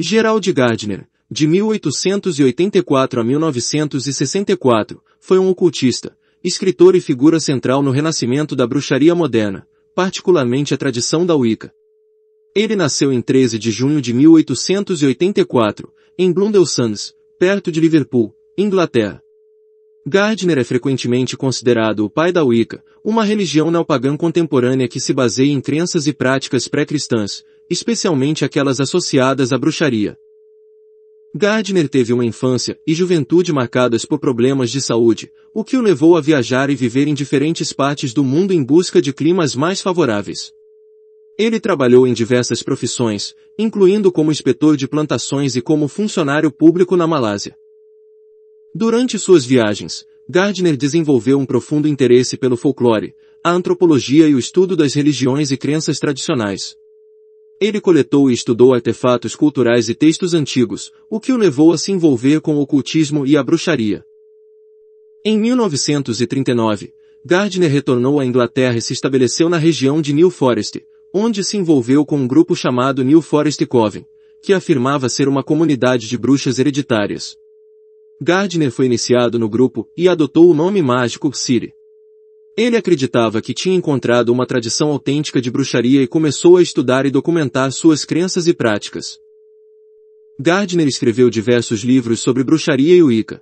Gerald Gardner, de 1884 a 1964, foi um ocultista, escritor e figura central no renascimento da bruxaria moderna, particularmente a tradição da Wicca. Ele nasceu em 13 de junho de 1884, em Blundellsands, perto de Liverpool, Inglaterra. Gardner é frequentemente considerado o pai da Wicca, uma religião neopagã contemporânea que se baseia em crenças e práticas pré-cristãs, especialmente aquelas associadas à bruxaria. Gardner teve uma infância e juventude marcadas por problemas de saúde, o que o levou a viajar e viver em diferentes partes do mundo em busca de climas mais favoráveis. Ele trabalhou em diversas profissões, incluindo como inspetor de plantações e como funcionário público na Malásia. Durante suas viagens, Gardner desenvolveu um profundo interesse pelo folclore, a antropologia e o estudo das religiões e crenças tradicionais. Ele coletou e estudou artefatos culturais e textos antigos, o que o levou a se envolver com o ocultismo e a bruxaria. Em 1939, Gardner retornou à Inglaterra e se estabeleceu na região de New Forest, onde se envolveu com um grupo chamado New Forest Coven, que afirmava ser uma comunidade de bruxas hereditárias. Gardner foi iniciado no grupo e adotou o nome mágico Siri. Ele acreditava que tinha encontrado uma tradição autêntica de bruxaria e começou a estudar e documentar suas crenças e práticas. Gardner escreveu diversos livros sobre bruxaria e Wicca.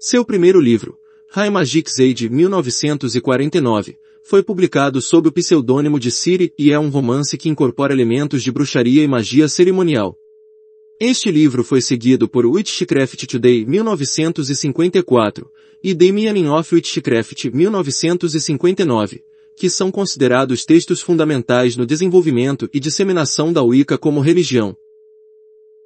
Seu primeiro livro, High Magic de 1949, foi publicado sob o pseudônimo de Siri e é um romance que incorpora elementos de bruxaria e magia cerimonial. Este livro foi seguido por Witchcraft Today 1954 e The Meaning of Witchcraft 1959, que são considerados textos fundamentais no desenvolvimento e disseminação da Wicca como religião.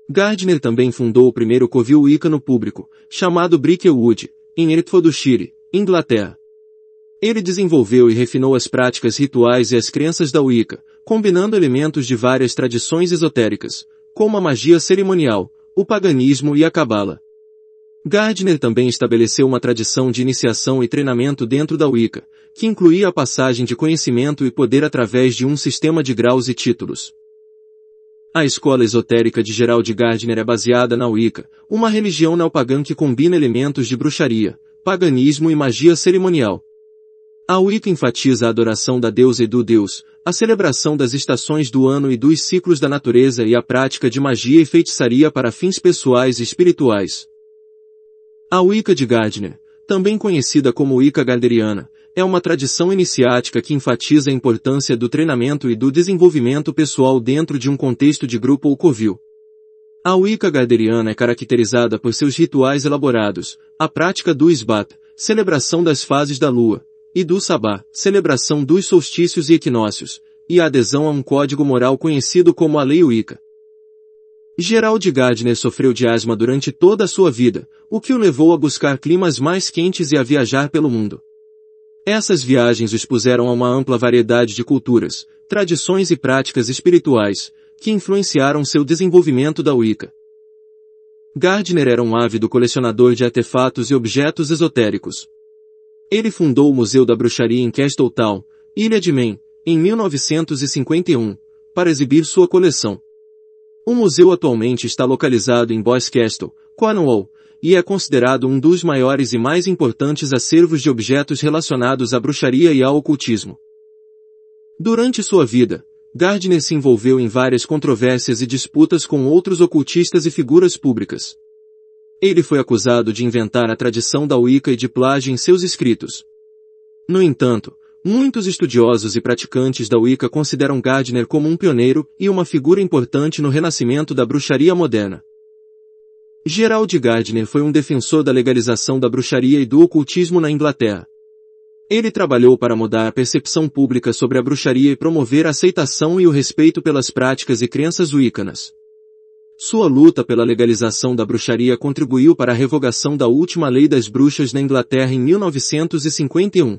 Gardner também fundou o primeiro covil Wicca no público, chamado Brickwood, em Hertfordshire, Inglaterra. Ele desenvolveu e refinou as práticas rituais e as crenças da Wicca, combinando elementos de várias tradições esotéricas, como a magia cerimonial, o paganismo e a cabala. Gardner também estabeleceu uma tradição de iniciação e treinamento dentro da Wicca, que incluía a passagem de conhecimento e poder através de um sistema de graus e títulos. A escola esotérica de Gerald Gardner é baseada na Wicca, uma religião neopagã que combina elementos de bruxaria, paganismo e magia cerimonial. A Aurita enfatiza a adoração da deusa e do deus, a celebração das estações do ano e dos ciclos da natureza e a prática de magia e feitiçaria para fins pessoais e espirituais. A Wicca de Gardner, também conhecida como Wicca Garderiana, é uma tradição iniciática que enfatiza a importância do treinamento e do desenvolvimento pessoal dentro de um contexto de grupo ou covil. A Wicca Garderiana é caracterizada por seus rituais elaborados, a prática do Isbat, celebração das fases da lua, e do Sabá, celebração dos solstícios e equinócios, e a adesão a um código moral conhecido como a Lei Wicca. Gerald Gardner sofreu de asma durante toda a sua vida, o que o levou a buscar climas mais quentes e a viajar pelo mundo. Essas viagens o expuseram a uma ampla variedade de culturas, tradições e práticas espirituais, que influenciaram seu desenvolvimento da Wicca. Gardner era um ávido colecionador de artefatos e objetos esotéricos, ele fundou o Museu da Bruxaria em Castle Town, Ilha de Man, em 1951, para exibir sua coleção. O museu atualmente está localizado em Castle, Cornwall, e é considerado um dos maiores e mais importantes acervos de objetos relacionados à bruxaria e ao ocultismo. Durante sua vida, Gardner se envolveu em várias controvérsias e disputas com outros ocultistas e figuras públicas. Ele foi acusado de inventar a tradição da Wicca e de plágio em seus escritos. No entanto, muitos estudiosos e praticantes da Wicca consideram Gardner como um pioneiro e uma figura importante no renascimento da bruxaria moderna. Gerald Gardner foi um defensor da legalização da bruxaria e do ocultismo na Inglaterra. Ele trabalhou para mudar a percepção pública sobre a bruxaria e promover a aceitação e o respeito pelas práticas e crenças wiccanas. Sua luta pela legalização da bruxaria contribuiu para a revogação da última lei das bruxas na Inglaterra em 1951.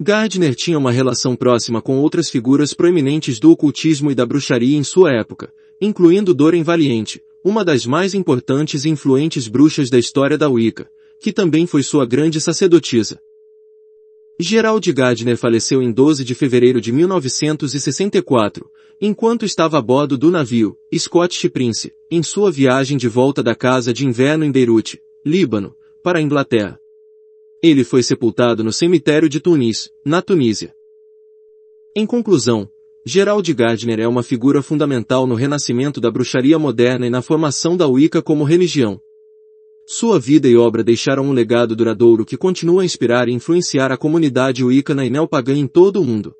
Gardner tinha uma relação próxima com outras figuras proeminentes do ocultismo e da bruxaria em sua época, incluindo Doreen Valiente, uma das mais importantes e influentes bruxas da história da Wicca, que também foi sua grande sacerdotisa. Gerald Gardner faleceu em 12 de fevereiro de 1964, enquanto estava a bordo do navio Scottish Prince, em sua viagem de volta da casa de inverno em Beirute, Líbano, para a Inglaterra. Ele foi sepultado no cemitério de Tunis, na Tunísia. Em conclusão, Gerald Gardner é uma figura fundamental no renascimento da bruxaria moderna e na formação da Wicca como religião. Sua vida e obra deixaram um legado duradouro que continua a inspirar e influenciar a comunidade wicana e neopagã em todo o mundo.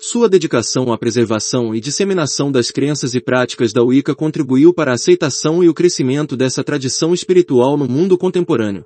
Sua dedicação à preservação e disseminação das crenças e práticas da Wicca contribuiu para a aceitação e o crescimento dessa tradição espiritual no mundo contemporâneo.